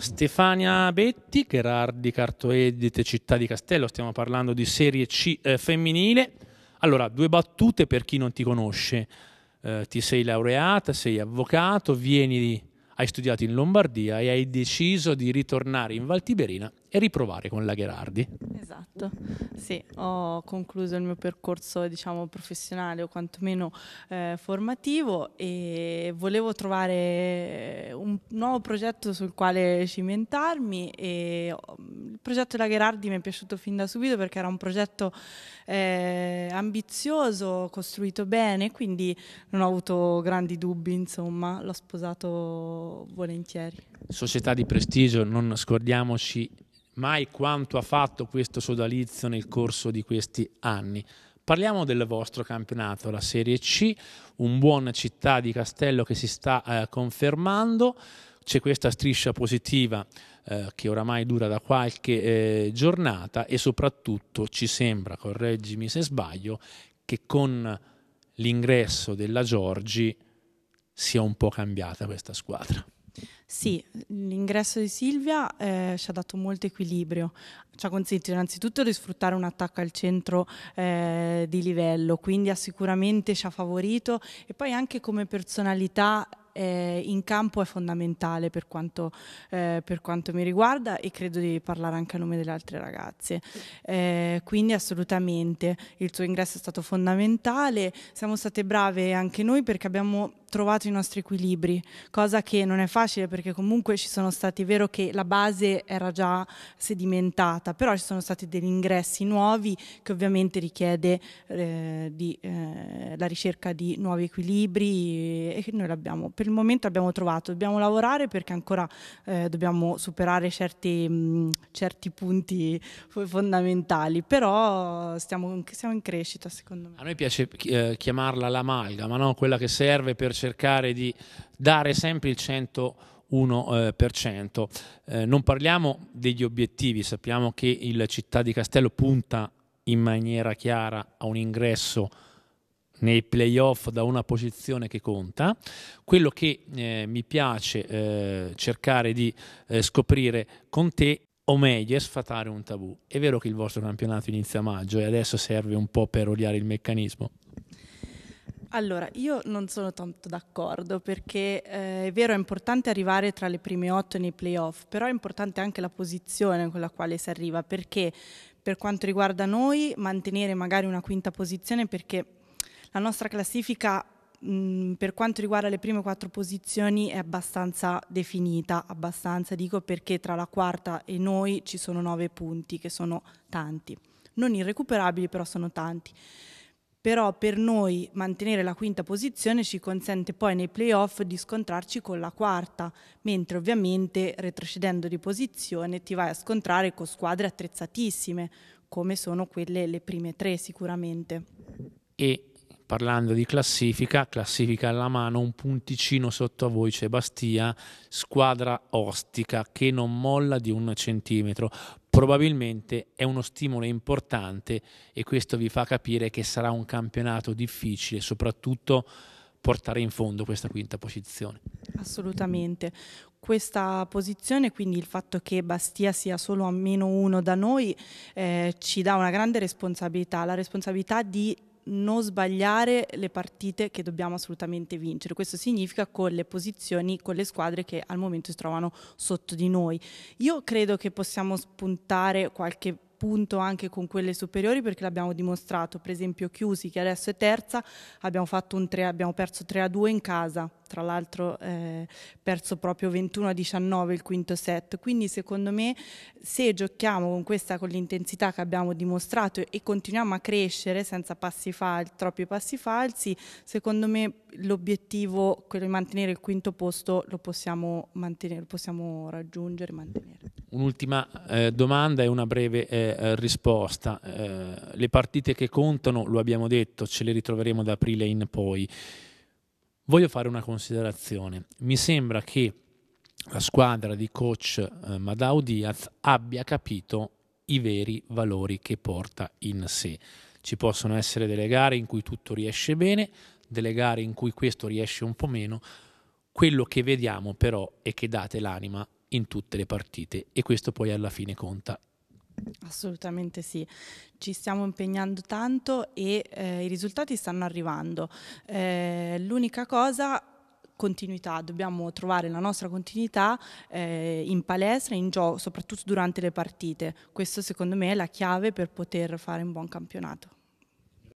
Stefania Betti, Gerardi Cartoedite, Città di Castello, stiamo parlando di Serie C eh, femminile. Allora, due battute per chi non ti conosce. Eh, ti sei laureata, sei avvocato, vieni, hai studiato in Lombardia e hai deciso di ritornare in Valtiberina e riprovare con la Gherardi. Esatto, sì, ho concluso il mio percorso diciamo professionale o quantomeno eh, formativo e volevo trovare eh, un nuovo progetto sul quale cimentarmi e mm, il progetto della Gherardi mi è piaciuto fin da subito perché era un progetto eh, ambizioso, costruito bene, quindi non ho avuto grandi dubbi, insomma, l'ho sposato volentieri. Società di prestigio, non scordiamoci mai quanto ha fatto questo sodalizio nel corso di questi anni. Parliamo del vostro campionato, la Serie C, un buon città di Castello che si sta eh, confermando, c'è questa striscia positiva eh, che oramai dura da qualche eh, giornata e soprattutto ci sembra, correggimi se sbaglio, che con l'ingresso della Giorgi sia un po' cambiata questa squadra. Sì, l'ingresso di Silvia eh, ci ha dato molto equilibrio, ci ha consentito innanzitutto di sfruttare un attacco al centro eh, di livello, quindi ha sicuramente ci ha favorito e poi anche come personalità eh, in campo è fondamentale per quanto, eh, per quanto, mi riguarda e credo di parlare anche a nome delle altre ragazze. Eh, quindi assolutamente il suo ingresso è stato fondamentale, siamo state brave anche noi perché abbiamo trovato i nostri equilibri, cosa che non è facile perché comunque ci sono stati, è vero che la base era già sedimentata, però ci sono stati degli ingressi nuovi che ovviamente richiede eh, di, eh, la ricerca di nuovi equilibri e noi l'abbiamo, per il momento abbiamo trovato, dobbiamo lavorare perché ancora eh, dobbiamo superare certi, mh, mm, certi, punti fondamentali, però stiamo, stiamo in crescita secondo me. A noi piace eh, chiamarla l'amalgama, no? quella che serve per cercare di dare sempre il 101%. Eh, eh, non parliamo degli obiettivi, sappiamo che il Città di Castello punta in maniera chiara a un ingresso nei playoff da una posizione che conta. Quello che eh, mi piace eh, cercare di eh, scoprire con te, o meglio, è sfatare un tabù. È vero che il vostro campionato inizia a maggio e adesso serve un po' per odiare il meccanismo, allora, io non sono tanto d'accordo perché eh, è vero, è importante arrivare tra le prime otto nei playoff, però è importante anche la posizione con la quale si arriva perché per quanto riguarda noi mantenere magari una quinta posizione perché la nostra classifica mh, per quanto riguarda le prime quattro posizioni è abbastanza definita, abbastanza dico perché tra la quarta e noi ci sono nove punti che sono tanti, non irrecuperabili però sono tanti però per noi mantenere la quinta posizione ci consente poi nei playoff di scontrarci con la quarta, mentre ovviamente retrocedendo di posizione ti vai a scontrare con squadre attrezzatissime, come sono quelle le prime tre sicuramente. E parlando di classifica, classifica alla mano, un punticino sotto a voi c'è Bastia, squadra ostica che non molla di un centimetro. Probabilmente è uno stimolo importante e questo vi fa capire che sarà un campionato difficile, soprattutto portare in fondo questa quinta posizione. Assolutamente. Questa posizione, quindi il fatto che Bastia sia solo a meno uno da noi, eh, ci dà una grande responsabilità, la responsabilità di non sbagliare le partite che dobbiamo assolutamente vincere. Questo significa con le posizioni, con le squadre che al momento si trovano sotto di noi. Io credo che possiamo spuntare qualche punto anche con quelle superiori perché l'abbiamo dimostrato, per esempio Chiusi che adesso è terza, abbiamo, un 3, abbiamo perso 3 a 2 in casa tra l'altro eh, perso proprio 21-19 a il quinto set, quindi secondo me se giochiamo con questa, con l'intensità che abbiamo dimostrato e continuiamo a crescere senza passi falsi, troppi passi falsi, secondo me l'obiettivo, quello di mantenere il quinto posto, lo possiamo, mantenere, lo possiamo raggiungere e mantenere. Un'ultima eh, domanda e una breve eh, risposta. Eh, le partite che contano, lo abbiamo detto, ce le ritroveremo da aprile in poi. Voglio fare una considerazione. Mi sembra che la squadra di coach eh, Madao Diaz abbia capito i veri valori che porta in sé. Ci possono essere delle gare in cui tutto riesce bene, delle gare in cui questo riesce un po' meno. Quello che vediamo però è che date l'anima in tutte le partite e questo poi alla fine conta Assolutamente sì, ci stiamo impegnando tanto e eh, i risultati stanno arrivando. Eh, l'unica cosa continuità, dobbiamo trovare la nostra continuità eh, in palestra, in gioco, soprattutto durante le partite. Questo secondo me è la chiave per poter fare un buon campionato.